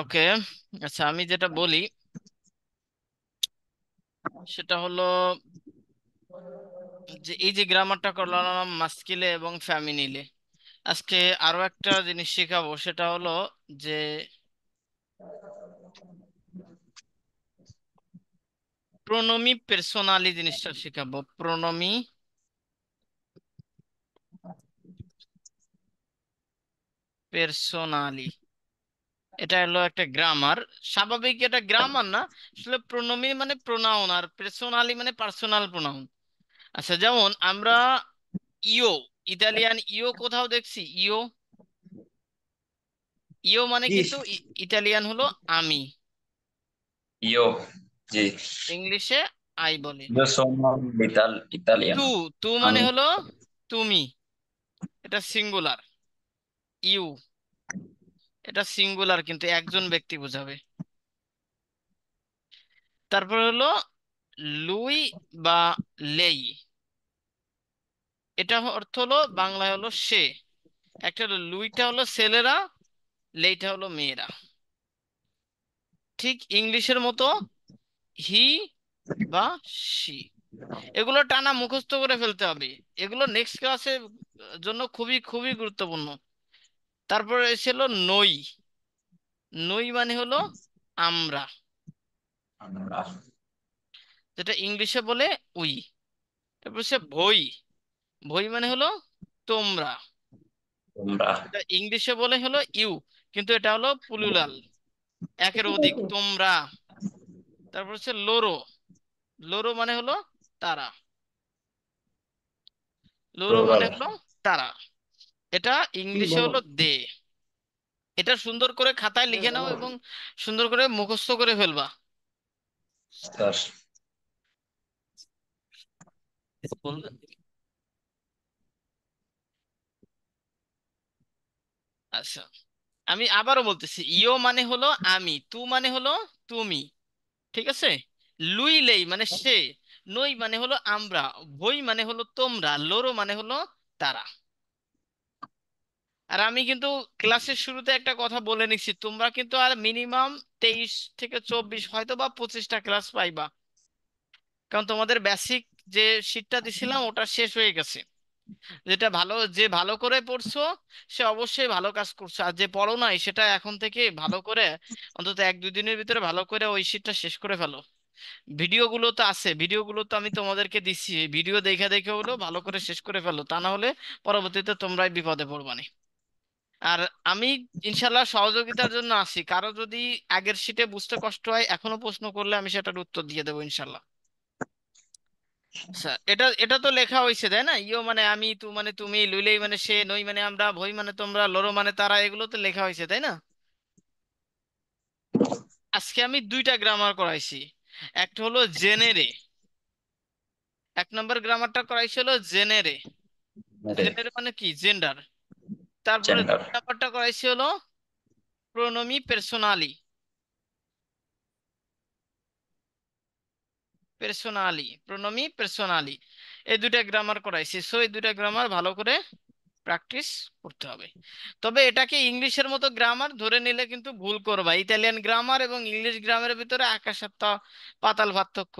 ওকে আচ্ছা আমি যেটা বলি সেটা হলো যে এই যে গ্রামারটা করলাম মাস্কিলে এবং ফ্যামিনিলে আজকে আরো একটা জিনিস শেখাবো সেটা হলো যে প্রোনমি পার্সোনালি জিনিসটা শেখাবো প্রোনমি পার্সোনালি এটা হলো একটা গ্রামার স্বাভাবিক এটা গ্রামার না আসলে প্রোনমি মানে প্রোনাউন আর পার্সোনালি মানে পার্সোনাল প্রোনাউন আচ্ছা যেমন আমরা ইও ইতালিয়ান ইও কোথাও দেখছি ইও ইও মানে কিন্তু ইতালিয়ান হলো আমি ইও জি ইংলিশে আই বলে ইতালিয়ান তু তু মানে হলো তুমি এটা সিঙ্গুলার ইউ এটা সিঙ্গুলার কিন্তু একজন ব্যক্তি বোঝাবে তারপর হলো লুই বা লেই এটা অর্থ হলো বাংলায় হলো সে একটা হলো লুইটা হলো ছেলেরা লেইটা হলো মেয়েরা ঠিক ইংলিশের মতো হি বা সি এগুলো টানা মুখস্থ করে ফেলতে হবে এগুলো নেক্সট ক্লাসের জন্য খুবই খুবই গুরুত্বপূর্ণ তারপরে ছিল নই নই মানে হলো আমরা যেটা ইংলিশে বলে উই তারপর সে ভই ভই মানে হলো তোমরা এটা ইংলিশে বলে হলো ইউ কিন্তু এটা হলো পুলুলাল একের অধিক তোমরা তারপর হচ্ছে লোরো লোরো মানে হলো তারা লোরো মানে, মানে হলো তারা এটা ইংলিশে হলো দে এটা সুন্দর করে খাতায় লিখে নাও এবং সুন্দর করে মুখস্থ করে ফেলবা আচ্ছা আমি আবারও বলতেছি ইয়ো মানে হলো আমি তু মানে হলো তুমি ঠিক আছে লুই লেই মানে সে নই মানে হলো আমরা বই মানে হলো তোমরা লোরো মানে হলো তারা আর আমি কিন্তু ক্লাসের শুরুতে একটা কথা বলে নিচ্ছি তোমরা কিন্তু আর মিনিমাম তেইশ থেকে চব্বিশ হয়তো বা পঁচিশটা ক্লাস পাইবা কারণ তোমাদের বেসিক যে শীটটা দিছিলাম ওটা শেষ হয়ে গেছে যেটা ভালো যে ভালো করে পড়ছো সে অবশ্যই ভালো কাজ করছো আর যে পড়ো নাই সেটা এখন থেকে ভালো করে অন্তত এক দুই দিনের ভিতরে ভালো করে ওই শীটটা শেষ করে ফেলো ভিডিওগুলো তো আছে ভিডিওগুলো তো আমি তোমাদেরকে দিচ্ছি ভিডিও দেখে দেখে হলেও ভালো করে শেষ করে ফেলো তা না হলে পরবর্তীতে তোমরাই বিপদে পড়বানি আর আমি ইনশাল্লাহ সহযোগিতার জন্য আছি কারো যদি আগের শীটে বুঝতে কষ্ট হয় এখনো প্রশ্ন করলে আমি সেটার উত্তর দিয়ে দেবো ইনশাল্লাহ আচ্ছা এটা এটা তো লেখা হয়েছে তাই না ইয়ো মানে আমি তু মানে তুমি লুইলেই মানে সে নই মানে আমরা ভই মানে তোমরা লড়ো মানে তারা এগুলো তো লেখা হয়েছে তাই না আজকে আমি দুইটা গ্রামার করাইছি একটা হলো জেনেরে এক নম্বর গ্রামারটা করাইছি হলো জেনেরে জেনেরে মানে কি জেন্ডার তারপরে ব্যাপারটা করাইছি হলো প্রনমি পার্সোনালি পার্সোনালি প্রনমি পার্সোনালি এই দুটা গ্রামার করাইছি সো এই দুটা গ্রামার ভালো করে প্র্যাকটিস করতে হবে তবে এটাকে ইংলিশের মতো গ্রামার ধরে নিলে কিন্তু ভুল করবা ইতালিয়ান গ্রামার এবং ইংলিশ গ্রামারের ভিতরে আকাশ আকাশাত্তা পাতাল পার্থক্য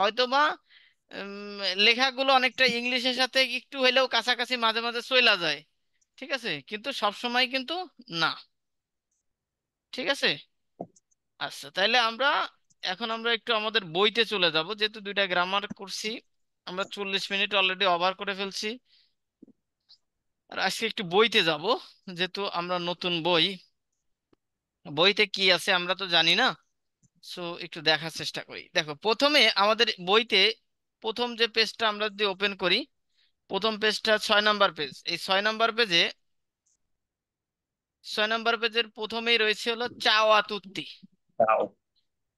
হয়তোবা লেখাগুলো অনেকটা ইংলিশের সাথে একটু হইলেও কাছাকাছি মাঝে মাঝে চইলা যায় ঠিক আছে কিন্তু সব সময় কিন্তু না ঠিক আছে আচ্ছা তাহলে আমরা এখন আমরা একটু আমাদের বইতে চলে যাব যেহেতু দুইটা গ্রামার করছি আমরা চল্লিশ মিনিট অলরেডি ওভার করে ফেলছি আর আজকে একটু বইতে যাব যেহেতু আমরা নতুন বই বইতে কি আছে আমরা তো জানি না সো একটু দেখার চেষ্টা করি দেখো প্রথমে আমাদের বইতে প্রথম যে পেজটা আমরা যদি ওপেন করি প্রথম পেজটা ছয় নাম্বার পেজ এই ছয় নাম্বার পেজে ছয় নাম্বার পেজের প্রথমেই রয়েছে হলো চাওয়া তুত্তি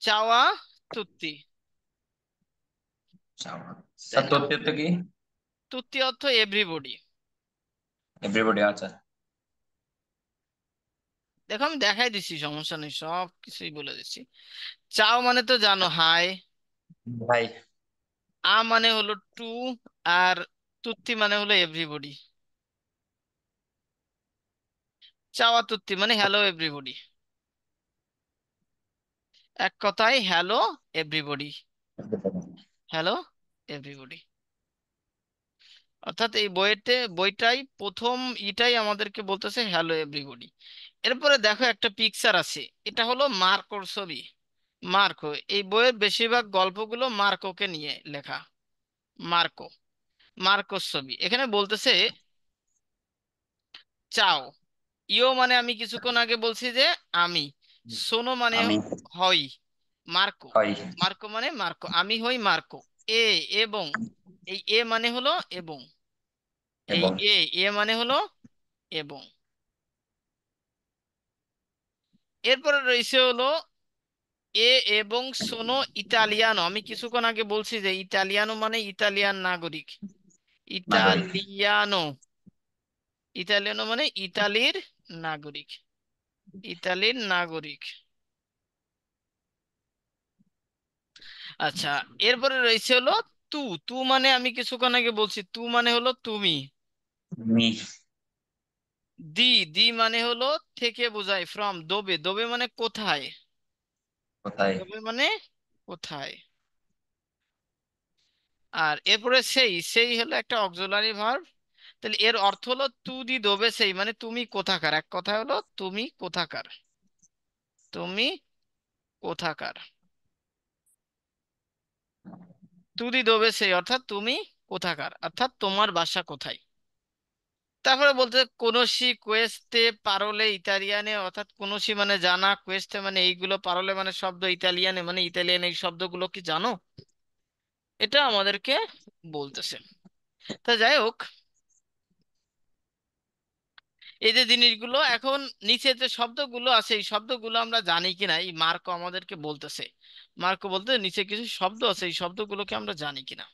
চাওয়া তুত্তি তুত্তি অর্থ এভরিবডি এভরিবডি আচ্ছা দেখো আমি দেখাই দিচ্ছি সমস্যা নেই সব কিছুই বলে দিচ্ছি চাও মানে তো জানো হাই ভাই আ মানে হলো টু আর তুর্তি মানে হলো এভরিবডি চাওয়া তুর্তি মানে হ্যালো এভরিবডি এক কথায় হ্যালো এভরিবডি হ্যালো এভরিবডি অর্থাৎ এই বইতে বইটাই প্রথম ইটাই আমাদেরকে বলতেছে হ্যালো এভরিবডি এরপরে দেখো একটা পিকচার আছে এটা হলো মার্কোর ছবি মার্কো এই বইয়ের বেশিরভাগ গল্পগুলো মার্কোকে নিয়ে লেখা মার্কো মার্কস ছবি এখানে বলতেছে চাও ইও মানে আমি কিছুক্ষণ আগে বলছি যে আমি সোনো মানে হই মার্কো মার্কো মানে মার্কো আমি হই মার্কো এ এবং এই এ মানে হলো এবং এই এ এ মানে হলো এবং এরপরে রয়েছে হলো এ এবং সোনো ইতালিয়ানো আমি কিছুক্ষণ আগে বলছি যে ইতালিয়ানো মানে ইতালিয়ান নাগরিক নাগরিক ইটালিয়ানো ইটালিয়ানো মানে ইতালির নাগরিক ইতালির নাগরিক আচ্ছা এরপরে রয়েছে হলো তু তু মানে আমি কিছুক্ষণ আগে বলছি তু মানে হলো তুমি দি দি মানে হলো থেকে বোঝায় ফ্রম দোবে দোবে মানে কোথায় কোথায় দোবে মানে কোথায় আর এরপরে সেই সেই হলো একটা অক্সোলারি ভার্ব তাহলে এর অর্থ হলো তু দি দোবে সেই মানে তুমি কোথাকার এক কথা হলো তুমি কোথাকার তুমি কোথাকার তুদি দোবে সেই অর্থাৎ তুমি কোথাকার অর্থাৎ তোমার বাসা কোথায় তারপরে বলতে কোনসি কোয়েস্তে পারলে ইতালিয়ানে অর্থাৎ কোনসি মানে জানা কোয়েস্তে মানে এইগুলো পারলে মানে শব্দ ইতালিয়ানে মানে ইতালিয়ান এই শব্দগুলো কি জানো এটা আমাদেরকে বলতেছে তা যাই হোক এই যে জিনিসগুলো এখন নিচে যে শব্দগুলো আছে এই শব্দগুলো আমরা জানি কিনা এই মার্ক আমাদেরকে বলতেছে মার্ক বলতে নিচে কিছু শব্দ আছে এই শব্দগুলোকে আমরা জানি কিনা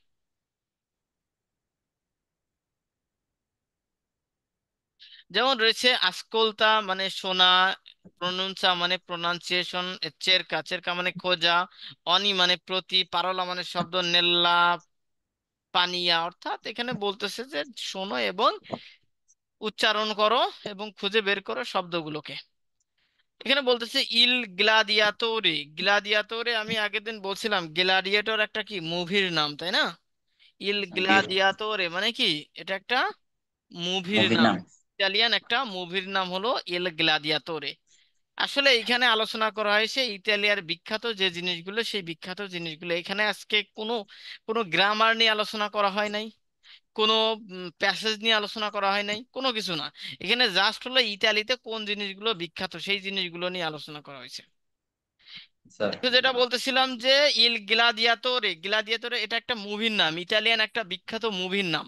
যেমন রয়েছে আসকলতা মানে শোনা প্রনুনসা মানে প্রোনাউন্সিয়েশন চের কা মানে খোঁজা অনি মানে প্রতি পারলা মানে শব্দ নেল্লা পানিয়া অর্থাৎ এখানে বলতেছে যে শোনো এবং উচ্চারণ করো এবং খুঁজে বের করো শব্দগুলোকে এখানে বলতেছে ইল গ্লাদিয়াতোরে গ্লাদিয়াতোরে আমি আগের দিন বলছিলাম গ্লাডিয়েটর একটা কি মুভির নাম তাই না ইল গ্লাডিয়াতোরে মানে কি এটা একটা মুভির নাম ইতালিয়ান একটা মুভির নাম হলো এল গ্লাদিয়াতোরে আসলে এইখানে আলোচনা করা হয়েছে ইতালিয়ার বিখ্যাত যে জিনিসগুলো সেই বিখ্যাত জিনিসগুলো এখানে আজকে কোনো কোনো গ্রামার নিয়ে আলোচনা করা হয় নাই কোনো প্যাসেজ নিয়ে আলোচনা করা হয় নাই কোনো কিছু না এখানে জাস্ট হলো ইতালিতে কোন জিনিসগুলো বিখ্যাত সেই জিনিসগুলো নিয়ে আলোচনা করা হয়েছে আচ্ছা। যেটা বলতেছিলাম যে ইল গ্লাদিয়াতোরে গ্লাদিয়াতোরে এটা একটা মুভির নাম ইতালিয়ান একটা বিখ্যাত মুভির নাম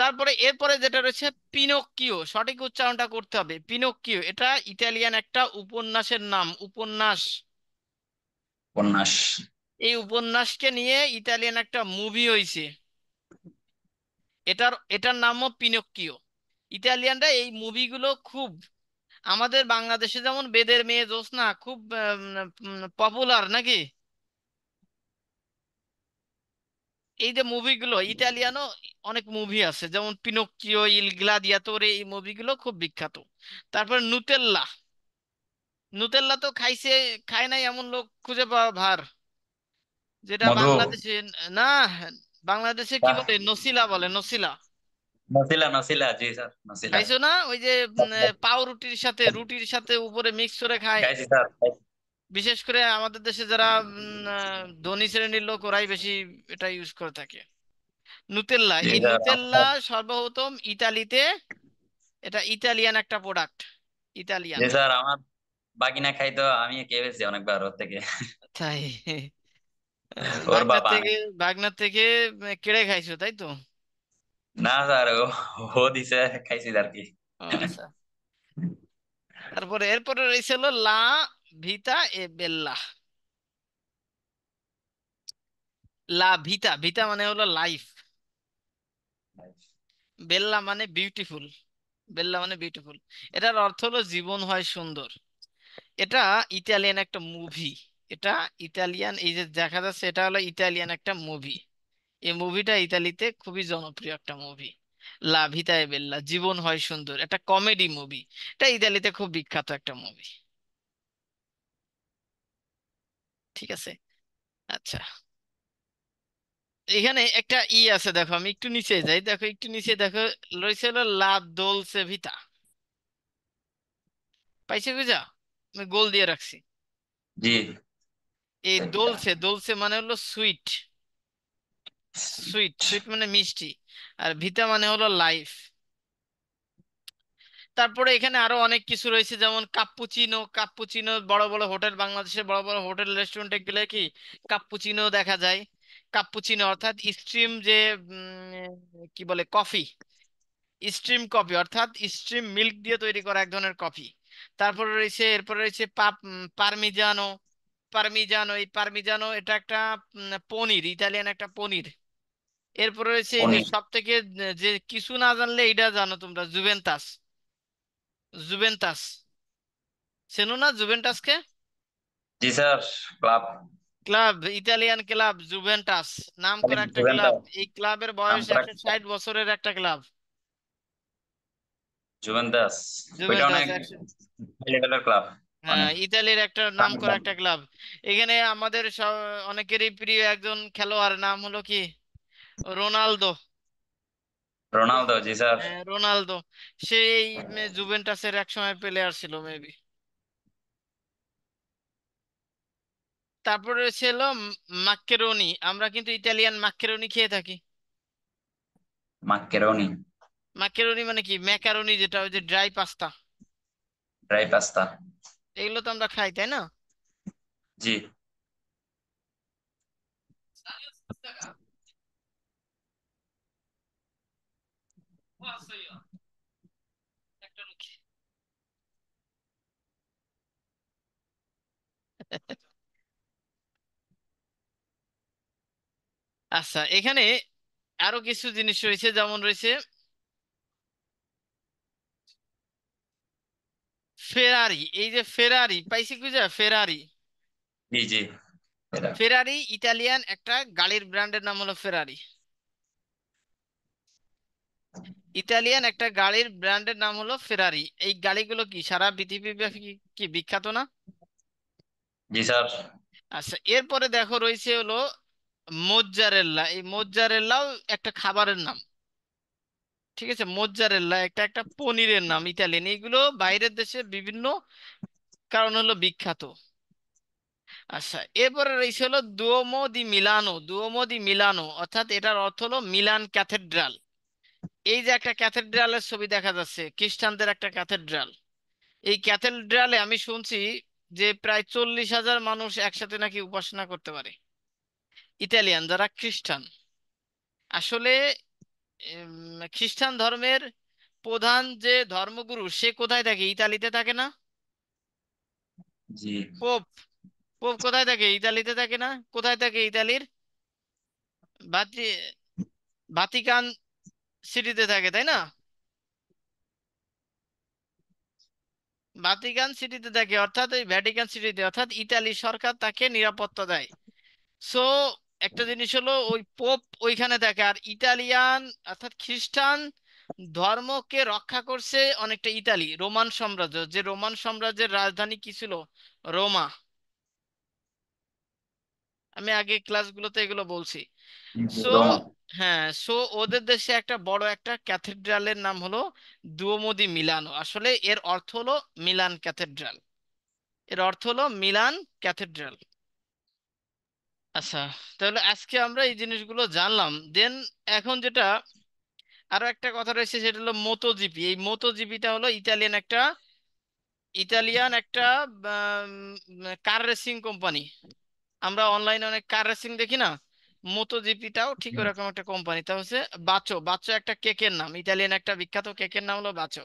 তারপরে এরপরে যেটা রয়েছে পিনকিও সঠিক উচ্চারণটা করতে হবে পিনকিও এটা ইতালিয়ান একটা উপন্যাসের নাম উপন্যাস উপন্যাস এই উপন্যাসকে নিয়ে ইতালিয়ান একটা মুভি হয়েছে এটার এটার নামও পিনকিও ইতালিয়ানরা এই মুভিগুলো খুব আমাদের বাংলাদেশে যেমন বেদের মেয়ে জোসনা খুব পপুলার নাকি এই যে মুভিগুলো ইটালিয়ানো অনেক মুভি আছে যেমন পিনকিও ইল গ্লাদিয়াতোরে এই মুভিগুলো খুব বিখ্যাত তারপর নুতেল্লা নুতেল্লা তো খাইছে খায় নাই এমন লোক খুঁজে পাওয়া ভার যেটা মধু বাংলাদেশে না বাংলাদেশে কি বলে নসিলা বলে নসিলা নসিলা নসিলা জি স্যার নসিলা খাইছো না ওই যে উম, পাউরুটির সাথে রুটির সাথে উপরে মিক্স করে খায় খাইছি স্যার খাইছি। বিশেষ করে আমাদের দেশে যারা ধনী শ্রেণীর লোক ওরাই বেশি এটা ইউজ করে থাকে নুতেল্লা এই নুতেল্লা আচ্ছা। সর্বপ্রথম ইতালিতে এটা ইতালিয়ান একটা প্রোডাক্ট ইতালিয়ান স্যার আমার বাকি না আমি কেবেছি অনেকবার ওর থেকে তাই ওর বাবা থেকে বাগনা থেকে কেড়ে খাইছো তাই তো না স্যার ও দিছে খাইছি আর কি আচ্ছা। তারপরে এরপরে রয়েছে হলো লা ভিতা এ বেল্লা লা ভিতা ভিতা মানে হলো লাইফ বেল্লা মানে বিউটিফুল বেল্লা মানে বিউটিফুল এটার অর্থ হলো জীবন হয় সুন্দর এটা ইতালিয়ান একটা মুভি এটা ইতালিয়ান এই যে দেখা যাচ্ছে এটা হলো ইতালিয়ান একটা মুভি এই মুভিটা ইতালিতে খুবই জনপ্রিয় একটা মুভি লা ভিতা এ বেল্লা জীবন হয় সুন্দর একটা কমেডি মুভি এটা ইতালিতে খুব বিখ্যাত একটা মুভি ঠিক আছে আচ্ছা এখানে একটা ই আছে দেখো আমি একটু নিচে যাই দেখো একটু নিচে দেখো লইছে হলো লাভ দোলছে ভিতা পাইছে বুঝা আমি গোল দিয়ে রাখছি এই দোলছে দোলছে মানে হলো সুইট সুইট সুইট মানে মিষ্টি আর ভিতা মানে হলো লাইফ তারপরে এখানে আরো অনেক কিছু রয়েছে যেমন কাপ্পুচিনো কাপ্পুচিনো বড় বড় হোটেল বাংলাদেশে বড় বড় হোটেল রেস্টুরেন্টে গেলে কি কাপ্পুচিনো দেখা যায় কাপ্পুচিনো অর্থাৎ স্ট্রিম যে কি বলে কফি স্ট্রিম কফি অর্থাৎ স্ট্রিম মিল্ক দিয়ে তৈরি করা এক ধরনের কফি তারপরে রয়েছে এরপরে রয়েছে পাপ পারমিজানো পারমিজানো এই পারমিজানো এটা একটা পনির ইতালিয়ান একটা পনির এরপরে রয়েছে সব থেকে যে কিছু না জানলে এটা জানো তোমরা জুভেন্তাস জুভেন্টাস চেনো না জুভেন্টাসকে জি sir club club Italian club Juventus নাম করা একটা ক্লাব এই ক্লাবের বয়স একটা ষাট বছরের একটা ক্লাব জুভেন্টাস ক্লাব হ্যাঁ ইতালির একটা নাম করা একটা ক্লাব এখানে আমাদের অনেকেরই প্রিয় একজন খেলোয়াড় নাম হলো কি রোনালদো রোনালদো জি স্যার হ্যাঁ, রোনালদো সেই জুভেন্টাসের সময় প্লেয়ার ছিল মেবি তারপরে ছিল মাক্কেরোনি আমরা কিন্তু ইতালিয়ান মাক্কেরোনি খেয়ে থাকি মাক্কেরোনি মাক্কেরোনি মানে কি ম্যাকারোনি যেটা ওই যে ড্রাই পাস্তা ড্রাই পাস্তা এগুলো তো আমরা খাই তাই না জি আচ্ছা এখানে আরো কিছু জিনিস রয়েছে যেমন রয়েছে ফেরারি এই যে ফেরারি পাইছি কি ফেরারি ফেরারি ইটালিয়ান একটা গাড়ির ব্র্যান্ডের নাম হলো ফেরারি ইতালিয়ান একটা গাড়ির ব্র্যান্ডের নাম হলো ফেরারি এই গাড়িগুলো কি সারা পৃথিবী ব্যাপী কি বিখ্যাত না জি স্যার আচ্ছা এরপরে দেখো রয়েছে হলো মোজ্জারেল্লা এই মোজ্জারেল্লাও একটা খাবারের নাম ঠিক আছে মোজ্জারেল্লা একটা একটা পনিরের নাম ইতালিয়ান এইগুলো বাইরের দেশে বিভিন্ন কারণ হলো বিখ্যাত আচ্ছা এরপরে রয়েছে হলো দুয়োমো দি মিলানো দুয়োমো দি মিলানো অর্থাৎ এটার অর্থ হলো মিলান ক্যাথেড্রাল এই যে একটা ক্যাথেড্রালের ছবি দেখা যাচ্ছে খ্রিস্টানদের একটা ক্যাথেড্রাল এই ক্যাথেড্রালে আমি শুনছি যে প্রায় চল্লিশ হাজার মানুষ একসাথে নাকি উপাসনা করতে পারে ইতালিয়ান যারা খ্রিস্টান আসলে খ্রিস্টান ধর্মের প্রধান যে ধর্মগুরু সে কোথায় থাকে ইতালিতে থাকে না পোপ পোপ কোথায় থাকে ইতালিতে থাকে না কোথায় থাকে ইতালির ভাতিকান সিটিতে থাকে তাই না ভাতিকান সিটিতে থাকে অর্থাৎ ওই ভ্যাটিকান সিটিতে অর্থাৎ ইতালি সরকার তাকে নিরাপত্তা দেয় সো একটা জিনিস হলো ওই পোপ ওইখানে থাকে আর ইতালিয়ান অর্থাৎ খ্রিস্টান ধর্মকে রক্ষা করছে অনেকটা ইতালি রোমান সাম্রাজ্য যে রোমান সাম্রাজ্যের রাজধানী কি ছিল রোমা আমি আগে ক্লাসগুলোতে এগুলো বলছি সো হ্যাঁ সো ওদের দেশে একটা বড় একটা ক্যাথেড্রালের নাম হলো দুয়োমোদি মিলানো আসলে এর অর্থ হলো মিলান ক্যাথেড্রাল এর অর্থ হলো মিলান ক্যাথেড্রাল আচ্ছা তাহলে আজকে আমরা এই জিনিসগুলো জানলাম দেন এখন যেটা আরো একটা কথা রয়েছে সেটা হলো মোতোজিপি এই মোতোজিপিটা হলো ইতালিয়ান একটা ইতালিয়ান একটা কার রেসিং কোম্পানি আমরা অনলাইনে অনেক কার রেসিং দেখি না মোটোজিপিটাও ঠিক ওরকম একটা কোম্পানি তা হচ্ছে বাচো বাচো একটা কেকের নাম ইটালিয়ান একটা বিখ্যাত কেকের নাম হলো বাচো